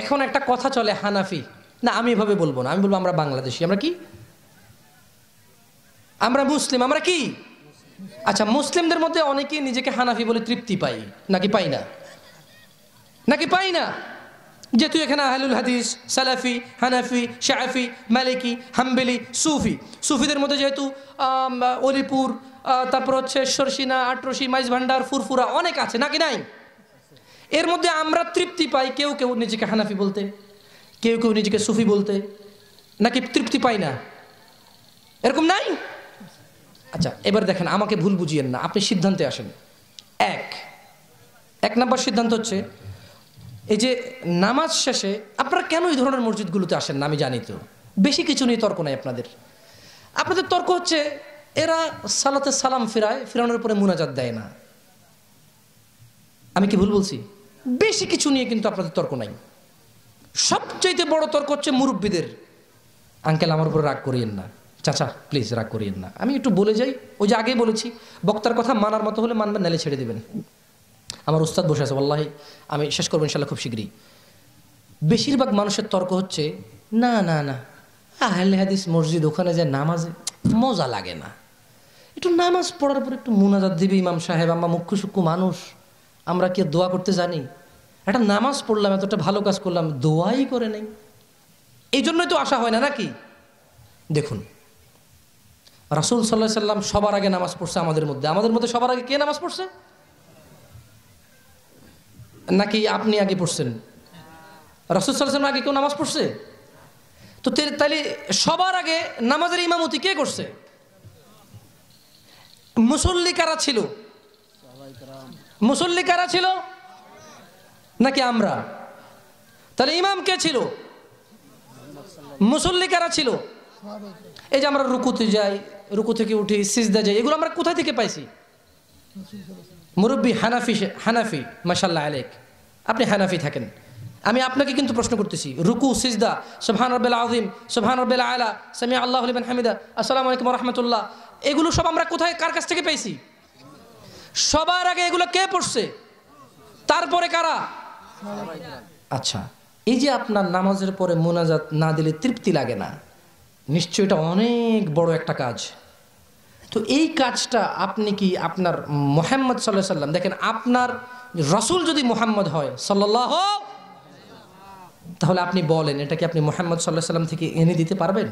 এখন একটা কথা চলে হানাফি না আমি এভাবে বলবো না আমি বলবো আমরা বাংলাদেশি আমরা কি আমরা মুসলিম আমরা কি আচ্ছা মুসলিমদের মধ্যে অনেকেই নিজেকে হানাফি বলে তৃপ্তি পাই নাকি পাই না নাকি পাই না যে তুই এখানে আহলুল হাদিস সালাফি হানাফি শাহাফি মালিকি হাম্বেলি সুফি সুফিদের মধ্যে যেহেতু অলিপুর তারপর হচ্ছে সরসিনা আটরসি মাইজ ভান্ডার ফুরফুরা অনেক আছে নাকি নাই এর মধ্যে আমরা তৃপ্তি পাই কেউ কেউ নিজেকে হানাফি বলতে কেউ কেউ নিজেকে সুফি বলতে নাকি তৃপ্তি পাই না এরকম নাই আচ্ছা এবার দেখেন আমাকে ভুল বুঝিয়েন না আপনি সিদ্ধান্তে আসেন এক এক নম্বর সিদ্ধান্ত হচ্ছে এই যে নামাজ শেষে আপনারা কেন এই ধরনের মসজিদগুলোতে আসেন না আমি জানি তো বেশি কিছু নিয়ে তর্ক নাই আপনাদের আপনাদের তর্ক হচ্ছে এরা সালাতে সালাম ফেরায় ফেরানোর পরে মুনাজাত দেয় না আমি কি ভুল বলছি বেশি কিছু নিয়ে কিন্তু আপনাদের তর্ক নাই সবচাইতে বড় তর্ক হচ্ছে মুরব্বীদের আঙ্কেল আমার উপর রাগ করিয়েন না চাচা প্লিজ রাগ করিয়েন না আমি একটু বলে যাই ওই যে আগেই বলেছি বক্তার কথা মানার মতো হলে মানবেন নালে ছেড়ে দেবেন আমার উস্তাদ বসে আছে বল্লাহ আমি শেষ করবো ইনশাল্লাহ খুব শীঘ্রই বেশিরভাগ মানুষের তর্ক হচ্ছে না না না আহলে হাদিস মসজিদ ওখানে যে নামাজে মজা লাগে না একটু নামাজ পড়ার পর একটু মুনাজাত দেবী ইমাম সাহেব আমরা মুখ্য সূক্ষ্ম মানুষ আমরা কি দোয়া করতে জানি একটা নামাজ পড়লাম এতটা ভালো কাজ করলাম দোয়াই করে নেই এই জন্যই তো আশা হয় না নাকি দেখুন রাসুল সাল্লাহ সাল্লাম সবার আগে নামাজ পড়ছে আমাদের মধ্যে আমাদের মধ্যে সবার আগে কে নামাজ পড়ছে নাকি আপনি আগে পড়ছেন রাসুল সাল্লাহ আগে কেউ নামাজ পড়ছে তো তাহলে সবার আগে নামাজের ইমামতি কে করছে মুসল্লি কারা ছিল মুসল্লি কারা ছিল নাকি আমরা তাহলে ইমাম কে ছিল মুসল্লি কারা ছিল এই যে আমরা রুকুতে যাই রুকু থেকে উঠি সিজদা যাই এগুলো আমরা কোথা থেকে পাইছি মুরব্বী হানাফি হানাফি মাসাল্লা আলেক আপনি হানাফি থাকেন আমি আপনাকে কিন্তু প্রশ্ন করতেছি রুকু সিজদা সোহান রবেলা আজিম সোহান রবেলা আলা সামিয়া আল্লাহ হলিম হামিদা আসসালামু আলাইকুম রহমতুল্লাহ এগুলো সব আমরা কোথায় কার কাছ থেকে পেয়েছি সবার আগে এগুলো কে পড়ছে তারপরে কারা আচ্ছা এই যে আপনার নামাজের পরে মোনাজাত না দিলে তৃপ্তি লাগে না নিশ্চয় এটা অনেক বড় একটা কাজ তো এই কাজটা আপনি কি আপনার মোহাম্মদ সাল্লাহ সাল্লাম দেখেন আপনার রসুল যদি মোহাম্মদ হয় সাল্লাহ তাহলে আপনি বলেন এটা কি আপনি মোহাম্মদ সাল্লাহ সাল্লাম থেকে এনে দিতে পারবেন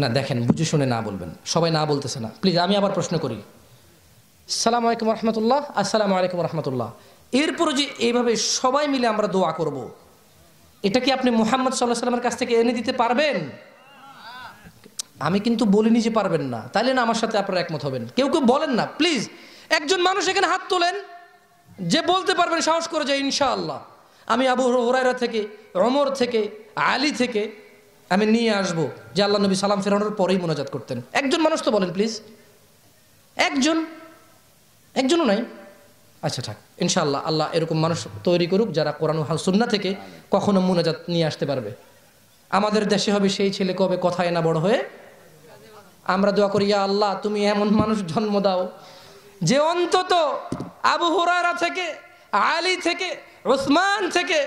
না দেখেন বুঝে শুনে না বলবেন সবাই না বলতেছে না প্লিজ আমি আবার প্রশ্ন করি সালাম আলাইকুম রহমতুল্লাহ আসসালামু আলাইকুম রহমতুল্লাহ এরপরে যে এইভাবে সবাই মিলে আমরা দোয়া করব। এটা কি আপনি মোহাম্মদ সাল্লাহ সাল্লামের কাছ থেকে এনে দিতে পারবেন আমি কিন্তু বলিনি যে পারবেন না তাইলে না আমার সাথে আপনারা একমত হবেন কেউ কেউ বলেন না প্লিজ একজন মানুষ এখানে হাত তোলেন যে বলতে পারবেন সাহস করে যে ইনশাআল্লাহ আমি আবু হরাইরা থেকে রমর থেকে আলী থেকে আমি নিয়ে আসব যে আল্লাহ নবী সালাম ফেরানোর পরেই মোনাজাত করতেন একজন মানুষ তো বলেন প্লিজ একজন একজনও নাই আচ্ছা থাক ইনশাল্লাহ আল্লাহ এরকম মানুষ তৈরি করুক যারা কোরআন সুন্না থেকে কখনো মুনাজাত নিয়ে আসতে পারবে আমাদের দেশে হবে সেই ছেলে কবে কথায় না বড় হয়ে আমরা দোয়া করি ইয়া আল্লাহ তুমি এমন মানুষ জন্ম দাও যে অন্তত আবু হুরারা থেকে আলী থেকে ওসমান থেকে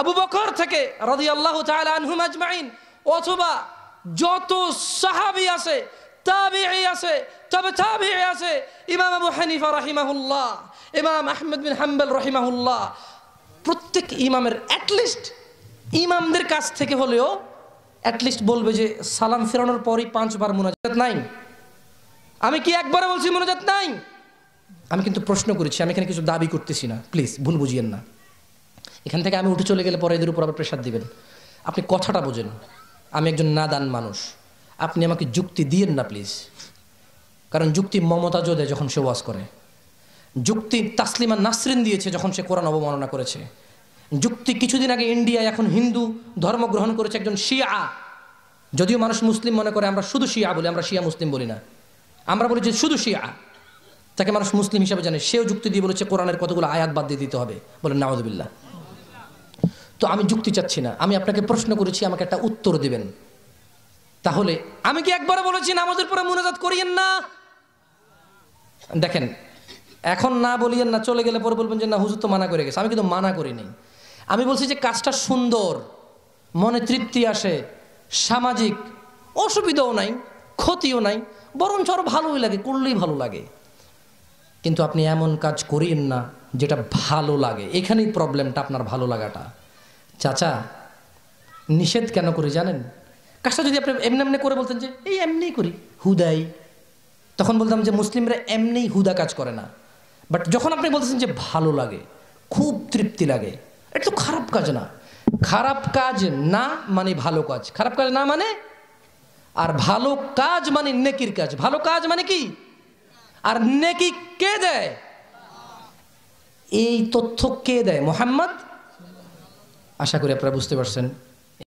আবু বকর থেকে রাজি আল্লাহ আনহুম আজমাইন অথবা যত সাহাবি আছে তাবিআই আছে তবে তাবিআই আছে ইমাম আবু হানিফা রাহিমাহুল্লাহ ইমাম আহমদ বিন হাম্বল রাহিমাহুল্লাহ প্রত্যেক ইমামের অ্যাটলিস্ট ইমামদের কাছ থেকে হলেও অ্যাটলিস্ট বলবে যে সালাম ফেরানোর পরই পাঁচবার মোনাজাত নাই আমি কি একবারে বলছি মোনাজাত নাই আমি কিন্তু প্রশ্ন করেছি আমি এখানে কিছু দাবি করতেছি না প্লিজ ভুল বুঝিয়েন না এখান থেকে আমি উঠে চলে গেলে পরে এদের উপর আবার প্রেশার দিবেন আপনি কথাটা বোঝেন আমি একজন নাদান মানুষ আপনি আমাকে যুক্তি দিয়েন না প্লিজ কারণ যুক্তি মমতা দেয় যখন সে ওয়াজ করে যুক্তি তাসলিমা নাসরিন দিয়েছে যখন সে কোরআন অবমাননা করেছে যুক্তি কিছুদিন আগে ইন্ডিয়ায় এখন হিন্দু ধর্ম গ্রহণ করেছে একজন শিয়া যদিও মানুষ মুসলিম মনে করে আমরা শুধু শিয়া বলি আমরা শিয়া মুসলিম বলি না আমরা বলি যে শুধু শিয়া তাকে মানুষ মুসলিম হিসাবে জানে সেও যুক্তি দিয়ে বলেছে কোরআনের কতগুলো আয়াত বাদ দিয়ে দিতে হবে বলেন নওয়াজবিল্লা তো আমি যুক্তি চাচ্ছি না আমি আপনাকে প্রশ্ন করেছি আমাকে একটা উত্তর দেবেন তাহলে আমি কি একবার বলেছি নামাজের পরে মোনাজাত করিয়েন না দেখেন এখন না বলিয়েন না চলে গেলে পরে বলবেন যে না হুজুর তো মানা করে গেছে আমি কিন্তু মানা করি আমি বলছি যে কাজটা সুন্দর মনে তৃপ্তি আসে সামাজিক অসুবিধাও নাই ক্ষতিও নাই বরঞ্চ আরও ভালোই লাগে করলেই ভালো লাগে কিন্তু আপনি এমন কাজ করিয়েন না যেটা ভালো লাগে এখানেই প্রবলেমটা আপনার ভালো লাগাটা চাচা নিষেধ কেন করে জানেন কাজটা যদি আপনি এমনি এমনি করে বলতেন যে এই এমনিই করি হুদাই তখন বলতাম যে মুসলিমরা এমনিই হুদা কাজ করে না বাট যখন আপনি বলতেছেন যে ভালো লাগে খুব তৃপ্তি লাগে এটা তো খারাপ কাজ না খারাপ কাজ না মানে ভালো কাজ খারাপ কাজ না মানে আর ভালো কাজ মানে নেকির কাজ ভালো কাজ মানে কি আর নেকি কে দেয় এই তথ্য কে দেয় মোহাম্মদ আশা করি আপনারা বুঝতে পারছেন